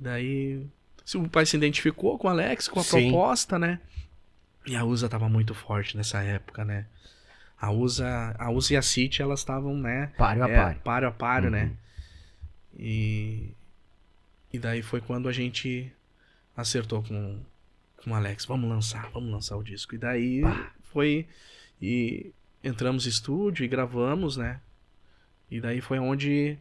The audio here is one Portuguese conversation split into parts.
Daí, se o pai se identificou com o Alex, com a Sim. proposta, né? E a USA tava muito forte nessa época, né? A USA, a USA e a City, elas estavam, né? Páreo a é, páreo. Páreo a páreo, né? uhum. né? E, e daí foi quando a gente acertou com, com o Alex. Vamos lançar, vamos lançar o disco. E daí foi... E entramos em estúdio e gravamos, né? E daí foi onde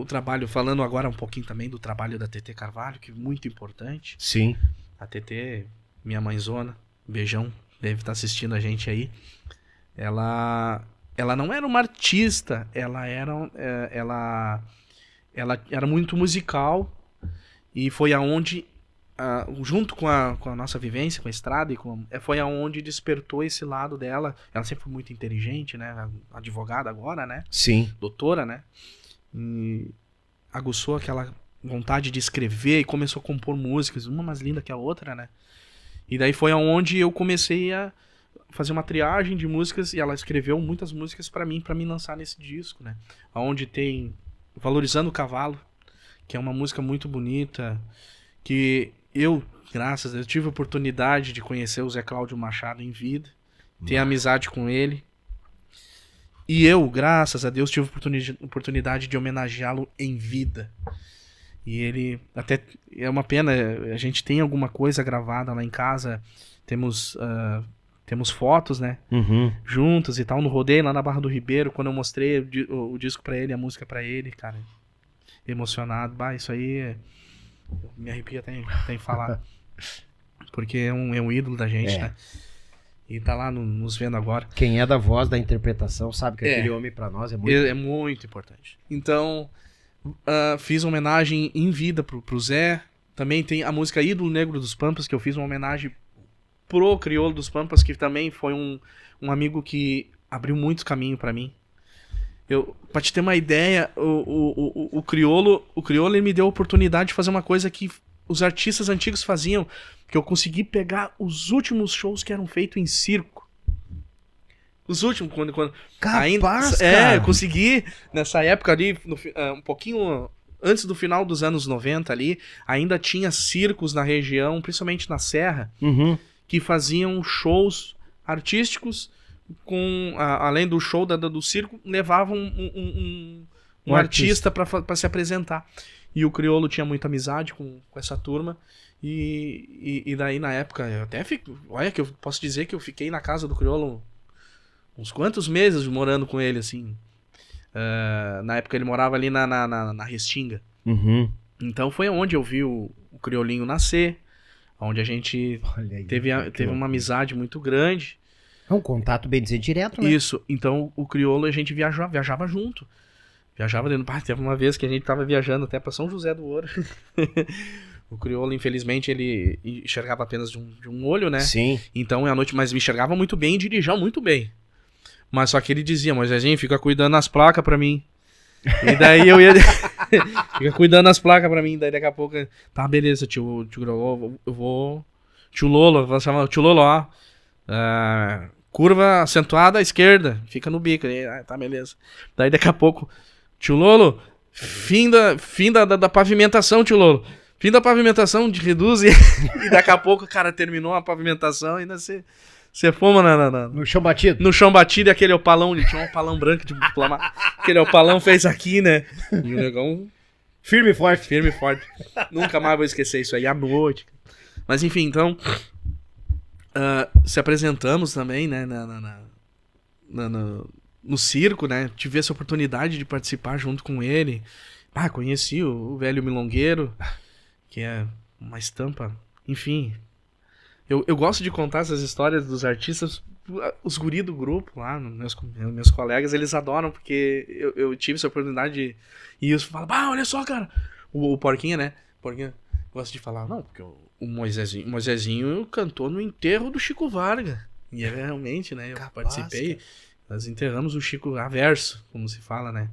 o trabalho, falando agora um pouquinho também do trabalho da TT Carvalho, que é muito importante. Sim. A TT, minha mãezona, beijão, deve estar tá assistindo a gente aí. Ela ela não era uma artista, ela era é, ela ela era muito musical e foi aonde Uh, junto com a, com a nossa vivência, com a estrada, e com a, é, foi aonde despertou esse lado dela. Ela sempre foi muito inteligente, né? Advogada agora, né? Sim. Doutora, né? aguçou aquela vontade de escrever e começou a compor músicas, uma mais linda que a outra, né? E daí foi aonde eu comecei a fazer uma triagem de músicas e ela escreveu muitas músicas para mim, para me lançar nesse disco, né? Aonde tem Valorizando o Cavalo, que é uma música muito bonita, que eu, graças a Deus, tive a oportunidade de conhecer o Zé Cláudio Machado em vida, ter amizade com ele. E eu, graças a Deus, tive oportunidade de homenageá-lo em vida. E ele até é uma pena, eh, a gente tem alguma coisa gravada lá em casa, temos uh, temos fotos, né? Uhum. Juntos e tal no rodeio lá na Barra do Ribeiro, quando eu mostrei o, o, o disco para ele, a música para ele, cara, emocionado, bah, isso aí eh, me arrepia até em, até em falar. Porque é um, é um ídolo da gente, é. né? e tá lá no, nos vendo agora. Quem é da voz, da interpretação, sabe que é. aquele homem para nós é muito, é, é muito importante. Então, uh, fiz uma homenagem em vida pro, pro Zé. Também tem a música Ídolo Negro dos Pampas, que eu fiz uma homenagem pro Crioulo dos Pampas, que também foi um, um amigo que abriu muito caminho para mim. Eu, pra te ter uma ideia, o, o, o, o Criolo, o Criolo me deu a oportunidade de fazer uma coisa que os artistas antigos faziam, que eu consegui pegar os últimos shows que eram feitos em circo. Os últimos, quando. quando Capaz, ainda, É, eu consegui nessa época ali, no, é, um pouquinho antes do final dos anos 90 ali, ainda tinha circos na região, principalmente na Serra, uhum. que faziam shows artísticos com a, além do show da, do circo levavam um, um, um, um artista, artista para se apresentar e o Criolo tinha muita amizade com, com essa turma. E, e, e, daí na época, eu até fico. Olha, que eu posso dizer que eu fiquei na casa do Criolo uns quantos meses morando com ele, assim. Uh, na época ele morava ali na, na, na, na Restinga. Uhum. Então foi onde eu vi o, o Criolinho nascer, onde a gente aí, teve, a, teve uma amizade muito grande. É um contato bem dizer direto, né? Isso. Então o Criolo a gente viajava, viajava junto. Viajava dentro. Ah, teve uma vez que a gente tava viajando até para São José do Ouro. o crioulo, infelizmente, ele enxergava apenas de um, de um olho, né? Sim. Então é a noite, mas me enxergava muito bem e dirigia muito bem. Mas só que ele dizia, Moisésinho, fica cuidando as placas para mim. E daí eu ia. fica cuidando as placas para mim. Daí daqui a pouco. Tá, beleza, tio, tio Grolo, eu vou. Tio Lolo, vou chamar. Tio Lolo, ó. Uh, curva acentuada à esquerda. Fica no bico. Ah, tá, beleza. Daí daqui a pouco. Tio Lolo, fim da, fim da, da, da pavimentação, tio Lolo. Fim da pavimentação, de reduz e, e daqui a pouco o cara terminou a pavimentação e ainda se... Você fuma na, na, na, no chão batido? No chão batido e aquele opalão, ele tinha um opalão branco de inflamar. aquele opalão fez aqui, né? E o negão. Firme e forte. Firme e forte. Nunca mais vou esquecer isso aí à noite. Mas enfim, então. Uh, se apresentamos também, né? Na, na, na, na, no circo, né? Tive essa oportunidade de participar junto com ele. Ah, conheci o, o velho milongueiro, que é uma estampa. Enfim, eu, eu gosto de contar essas histórias dos artistas. Os guris do grupo lá, meus, meus colegas, eles adoram, porque eu, eu tive essa oportunidade de, e eles falam, ah, olha só, cara, o, o Porquinha, né? Porquinha gosta de falar, não, porque o, o Moisésinho, Moisésinho cantou no enterro do Chico Vargas. E é realmente, né? Eu Capaz, participei. Cara. Nós enterramos o Chico Averso, como se fala, né?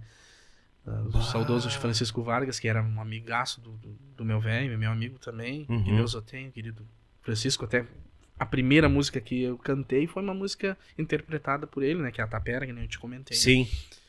Ah, o ah. saudoso Francisco Vargas, que era um amigaço do, do, meu velho, meu amigo também. Uhum. Que Deus o tenha, querido Francisco. Até a primeira música que eu cantei foi uma música interpretada por ele, né? Que é a Tapera, que nem eu te comentei. Né? Sim. Né?